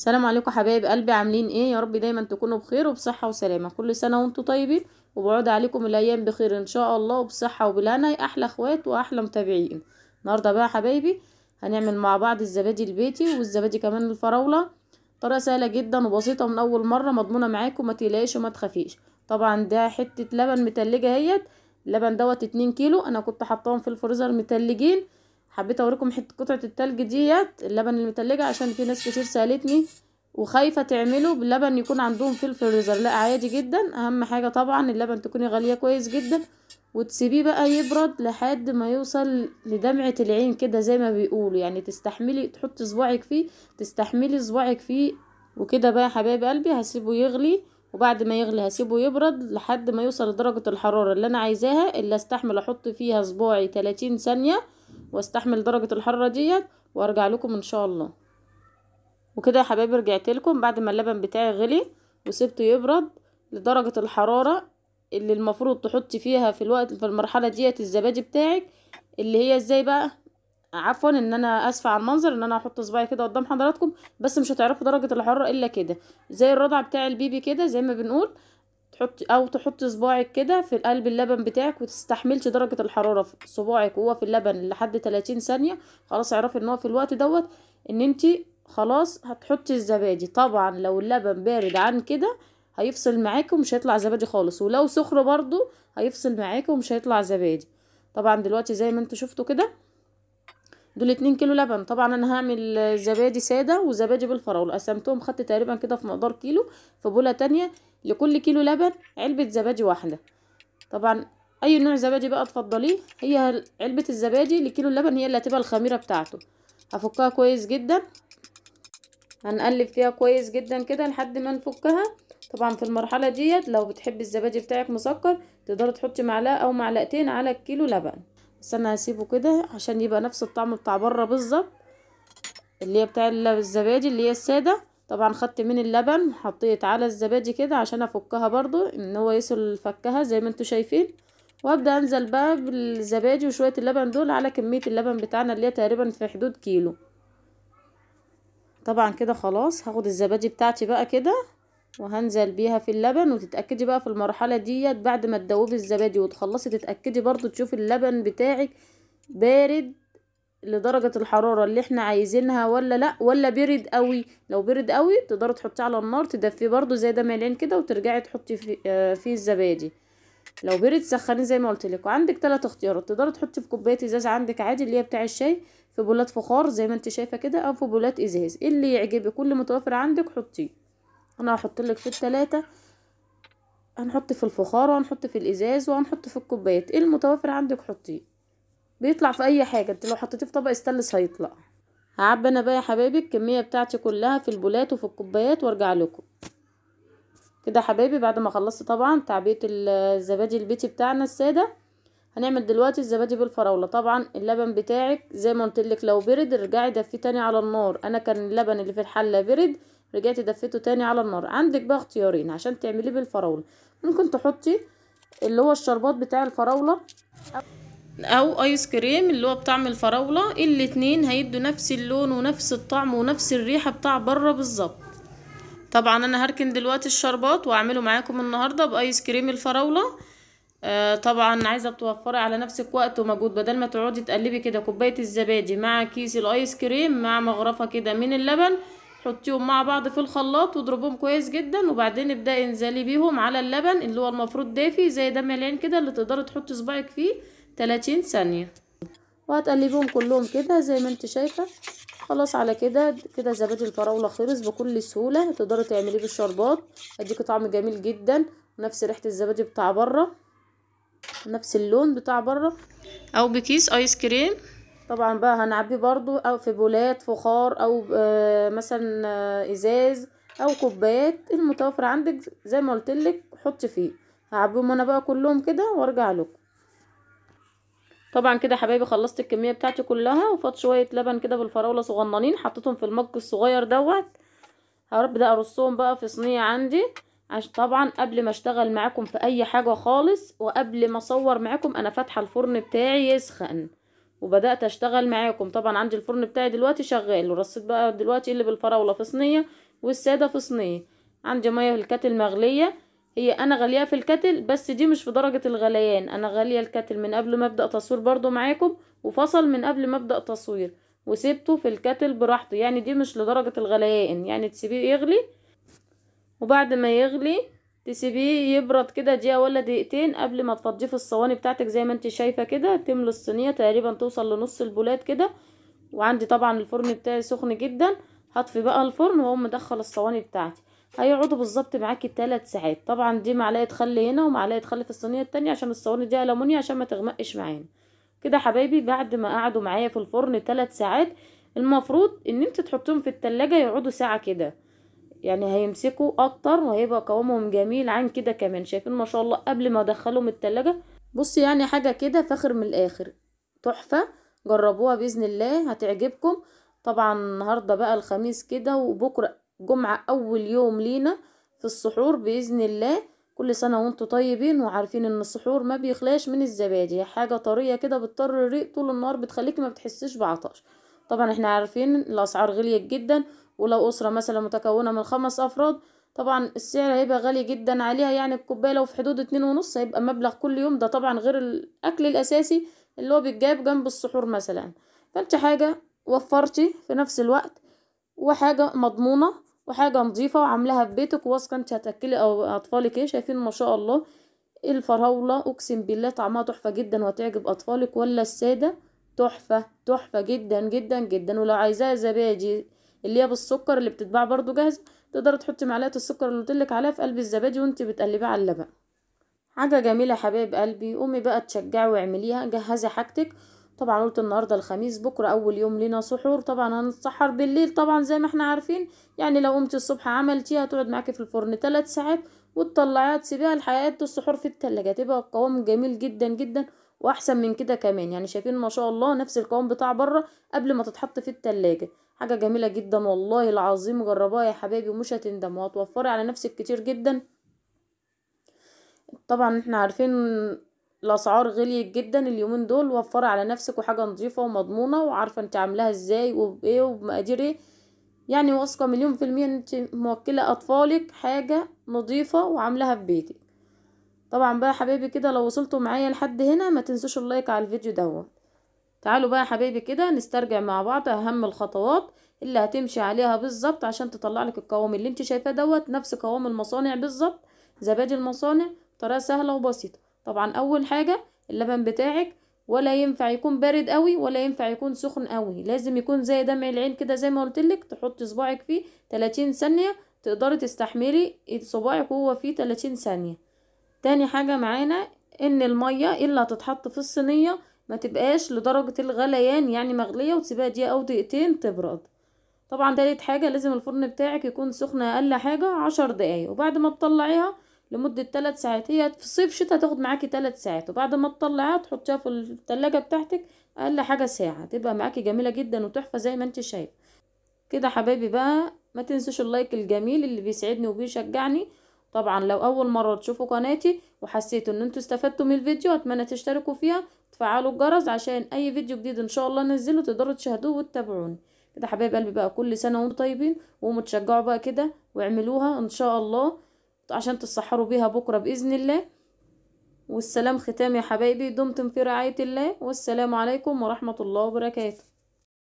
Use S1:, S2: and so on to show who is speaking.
S1: السلام عليكم حبايب قلبي عاملين ايه يا رب دايما تكونوا بخير وبصحه وسلامه كل سنه وانتم طيبين وبعود عليكم الايام بخير ان شاء الله وبصحه وبلانا احلى اخوات واحلى متابعين النهارده بقى حبايبي هنعمل مع بعض الزبادي البيتي والزبادي كمان الفراوله طريقه سهله جدا وبسيطه من اول مره مضمونه معاكم ما تقلقيش وما تخافيش طبعا ده حته لبن متلجه اهيت اللبن دوت اتنين كيلو انا كنت حطاهم في الفريزر متلجين حبيت اوريكم حته قطعه التلج ديت اللبن المتلجه عشان في ناس كتير سالتني وخايفه تعمله باللبن يكون عندهم في الفريزر لا عادي جدا اهم حاجه طبعا اللبن تكوني غاليه كويس جدا وتسيبيه بقى يبرد لحد ما يوصل لدمعه العين كده زي ما بيقولوا يعني تستحملي تحطي صباعك فيه تستحملي صباعك فيه وكده بقى يا حبايب قلبي هسيبه يغلي وبعد ما يغلي هسيبه يبرد لحد ما يوصل لدرجه الحراره اللي انا عايزاها اللي استحمل احط فيها صباعي 30 ثانيه واستحمل درجة الحرارة ديت وارجع لكم ان شاء الله وكده يا حبايبي رجعت لكم بعد ما اللبن بتاعي غلي وسبته يبرد لدرجة الحرارة اللي المفروض تحطي فيها في الوقت في المرحلة ديت الزبادي بتاعك اللي هي ازاي بقى عفوا ان انا اسفه على المنظر ان انا هحط صباعي كده قدام حضراتكم بس مش هتعرفوا درجه الحراره الا كده زي الرضع بتاع البيبي كده زي ما بنقول تحطي او تحطي صباعك كده في قلب اللبن بتاعك وتستحملش درجه الحراره في صباعك وهو في اللبن لحد 30 ثانيه خلاص اعرفي ان هو في الوقت دوت ان انت خلاص هتحطي الزبادي طبعا لو اللبن بارد عن كده هيفصل معاكي ومش هيطلع زبادي خالص ولو سخن برضو هيفصل معاكي ومش هيطلع زبادي طبعا دلوقتي زي ما انتوا شفتوا كده دول اتنين كيلو لبن طبعا انا هعمل زبادي ساده وزبادي بالفراوله قسمتهم خدت تقريبا كده في مقدار كيلو في بوله تانية لكل كيلو لبن علبة زبادي واحدة طبعا اي نوع زبادي بقى تفضليه هي علبة الزبادي لكيلو اللبن هي اللي هتبقى الخميرة بتاعته هفكها كويس جدا هنقلب فيها كويس جدا كده لحد ما نفكها طبعا في المرحلة ديت لو بتحبي الزبادي بتاعك مسكر تقدري تحطي معلقة او معلقتين على الكيلو لبن بس انا هسيبه كده عشان يبقى نفس الطعم بتاع بره بالظبط اللي هي بتاع الزبادي اللي هي السادة طبعا خدت من اللبن حطيت على الزبادي كده عشان افكها برضو ان هو يسل فكها زي ما انتوا شايفين وابدا انزل بقى بالزبادي وشويه اللبن دول على كميه اللبن بتاعنا اللي هي تقريبا في حدود كيلو طبعا كده خلاص هاخد الزبادي بتاعتي بقى كده وهنزل بيها في اللبن وتتاكدي بقى في المرحله ديت بعد ما تدوبي الزبادي وتخلصي تتاكدي برضو تشوفي اللبن بتاعك بارد لدرجة الحرارة اللي احنا عايزينها ولا لا ولا برد قوي لو برد قوي تقدري تحطيه على النار تدفيه برضو زي ده مالين كده وترجعي تحطي فيه, آه، فيه الزبادي لو برد سخنيه زي ما قلت لك وعندك ثلاث اختيارات تقدري تحطي في كوبايه ازاز عندك عادي اللي هي بتاع الشاي في بولات فخار زي ما انت شايفه كده او في بولات ازاز اللي يعجبك كل متوفر عندك حطيه انا هحط لك في الثلاثه هنحط في الفخار وهنحط في الازاز وهنحط في الكوبايات ايه المتوفر عندك حطيه بيطلع في اي حاجه انت لو حطيتيه في طبق استانلس هيطلع هعبي انا بقى يا حبايبي الكميه بتاعتي كلها في البولات وفي الكوبايات وارجع لكم كده حبايبي بعد ما خلصت طبعا تعبئه الزبادي البيتي بتاعنا الساده هنعمل دلوقتي الزبادي بالفراوله طبعا اللبن بتاعك زي ما قلت لك لو برد ارجعي دفيه تاني على النار انا كان اللبن اللي في الحله برد رجعت دفيته تاني على النار عندك بقى اختيارين عشان تعمليه بالفراوله ممكن تحطي اللي هو الشربات بتاع الفراوله او ايس كريم اللي هو بطعم الفراولة الاتنين هيدوا نفس اللون ونفس الطعم ونفس الريحة بتاع بره بالظبط طبعا انا هركن دلوقتي الشربات واعمله معاكم النهاردة بايس كريم الفراولة آه طبعا عايزة توفري على نفسك وقت ومجهود بدل ما تقعدي تقلبي كده كوباية الزبادي مع كيس الايس كريم مع مغرفة كده من اللبن حطيهم مع بعض في الخلاط واضربهم كويس جدا وبعدين ابدأي انزلي بيهم على اللبن اللي هو المفروض دافي زي دم العين كده اللي تقدري تحطي صباعك فيه تلاتين ثانية وهتقلبهم كلهم كده زي ما انت شايفة خلاص على كده كده زبادي الفراولة خلص بكل سهولة تقدري تعمليه بالشربات هيديكي طعم جميل جدا نفس ريحة الزبادي بتاع بره نفس اللون بتاع بره او بكيس ايس كريم طبعا بقى هنعبيه برضو او في بولات فخار او آه، مثلا آه، ازاز او كوبايات المتوفر عندك زي ما قلتلك حطي فيه هعبيهم انا بقى كلهم كده وارجع لكم طبعا كده حبايبي خلصت الكميه بتاعتي كلها وفات شويه لبن كده بالفراوله صغننين حطيتهم في المج الصغير دوت هبدا ارصهم بقى في صينيه عندي عشان طبعا قبل ما اشتغل معاكم في اي حاجه خالص وقبل ما اصور معاكم انا فاتحه الفرن بتاعي يسخن وبدات اشتغل معاكم طبعا عندي الفرن بتاعي دلوقتي شغال ورصيت بقى دلوقتي اللي بالفراوله في صينيه والساده في صينيه عندي ميه الكاتل مغليه هي انا غالية في الكتل بس دي مش في درجة الغليان انا غالية الكتل من قبل ما ابدأ تصوير برضو معاكم وفصل من قبل ما ابدأ تصوير وسبته في الكتل براحته يعني دي مش لدرجة الغليان يعني تسيبيه يغلي وبعد ما يغلي تسيبيه يبرد كده دقيقة ولا دقيقتين قبل ما تفضيه في الصواني بتاعتك زي ما انت شايفة كده تملى الصينية تقريبا توصل لنص البولات كده وعندي طبعا الفرن بتاعي سخن جدا هطفي بقى الفرن واقوم مدخل الصواني بتاعتي هيقعدوا بالظبط معاكي تلات ساعات طبعا دي معلقه خل هنا ومعلقه خل في الصينيه التانية عشان الصواني دي الومنيا عشان ما تغمقش معانا كده حبايبي بعد ما قعدوا معايا في الفرن تلات ساعات المفروض ان انت تحطيهم في التلاجة يقعدوا ساعه كده يعني هيمسكوا اكتر وهيبقى قوامهم جميل عن كده كمان شايفين ما شاء الله قبل ما ادخلهم التلاجة بصي يعني حاجه كده فاخر من الاخر تحفه جربوها باذن الله هتعجبكم طبعا النهارده بقى الخميس كده وبكره جمعة أول يوم لينا في السحور بإذن الله كل سنة وانتوا طيبين وعارفين ان السحور ما بيخلاش من الزبادي حاجة طرية كده بتطر الريق طول النهار بتخليكي ما بتحسش بعطش طبعا احنا عارفين الأسعار غليت جدا ولو أسرة مثلا متكونة من خمس أفراد طبعا السعر هيبقى غالي جدا عليها يعني الكوباية لو في حدود اتنين ونص هيبقى مبلغ كل يوم ده طبعا غير الأكل الأساسي اللي هو بيتجاب جنب السحور مثلا فانت حاجة وفرتي في نفس الوقت وحاجة مضمونة وحاجة نظيفة وعاملاها في بيتك وواثقة انت هتاكلي او اطفالك ايه شايفين ما شاء الله الفراولة اقسم بالله طعمها تحفة جدا وهتعجب اطفالك ولا السادة تحفة تحفة جدا جدا جدا ولو عايزاها زبادي اللي هي بالسكر اللي بتتباع برضو جاهزة تقدري تحطي معلقة السكر اللي قلتلك عليها في قلب الزبادي وانت بتقلبيه على اللبن حاجة جميلة حبايب قلبي قومي بقى تشجعي واعمليها جهزي حاجتك طبعا قلت النهارده الخميس بكره اول يوم لينا سحور طبعا هنتسحر بالليل طبعا زي ما احنا عارفين يعني لو قمتي الصبح عملتيها هتقعد معاكي في الفرن 3 ساعات وتطلعيها تسيبيها لحقيقه السحور في التلاجة تبقى القوام جميل جدا جدا واحسن من كده كمان يعني شايفين ما شاء الله نفس القوام بتاع بره قبل ما تتحط في التلاجة حاجه جميله جدا والله العظيم جربوها يا حبايبي ومش هتندموا هتوفري على نفسك كتير جدا طبعا احنا عارفين الاسعار غليت جدا اليومين دول وفري على نفسك وحاجه نظيفه ومضمونه وعارفه انت عاملاها ازاي وبايه وبمقادير ايه يعني واثقه مليون في الميه ان انت موكله اطفالك حاجه نظيفه وعاملاها في بيتك طبعا بقى يا حبايبي كده لو وصلتوا معايا لحد هنا ما تنسوش اللايك على الفيديو دوت تعالوا بقى يا حبايبي كده نسترجع مع بعض اهم الخطوات اللي هتمشي عليها بالظبط عشان تطلع لك القوام اللي انت شايفاه دوت نفس قوام المصانع بالظبط زبادي المصانع ترى سهله وبسيطه طبعا اول حاجه اللبن بتاعك ولا ينفع يكون بارد قوي ولا ينفع يكون سخن قوي لازم يكون زي دمع العين كده زي ما قلت لك تحطي صباعك فيه 30 ثانيه تقدري تستحملي صباعك وهو فيه 30 ثانيه تاني حاجه معانا ان الميه اللي هتتحط في الصينيه ما تبقاش لدرجه الغليان يعني مغليه وتسيبها دقيقه او دقيقتين تبرد طبعا تالت حاجه لازم الفرن بتاعك يكون سخن اقل حاجه عشر دقايق وبعد ما تطلعيها لمدة ثلاث ساعات هي في الصيف شتاء تاخد معاكي ثلاث ساعات وبعد ما تطلعها تحطيها في التلاجة بتاعتك أقل حاجة ساعة تبقى معاكي جميلة جدا وتحفة زي ما انت شايفة كده حبايبي بقى ما تنسوش اللايك الجميل اللي بيسعدني وبيشجعني طبعا لو اول مره تشوفوا قناتي وحسيتوا ان انتوا استفدتوا من الفيديو اتمنى تشتركوا فيها وتفعلوا الجرس عشان اي فيديو جديد ان شاء الله انزله تقدروا تشاهدوه وتتابعوني كده حبايب قلبي بقى كل سنه وانتم طيبين ومتشجعوا بقى كده واعملوها ان شاء الله عشان تتسحروا بيها بكرة بإذن الله والسلام ختام يا حبايبي دمتم في رعاية الله والسلام عليكم ورحمة الله وبركاته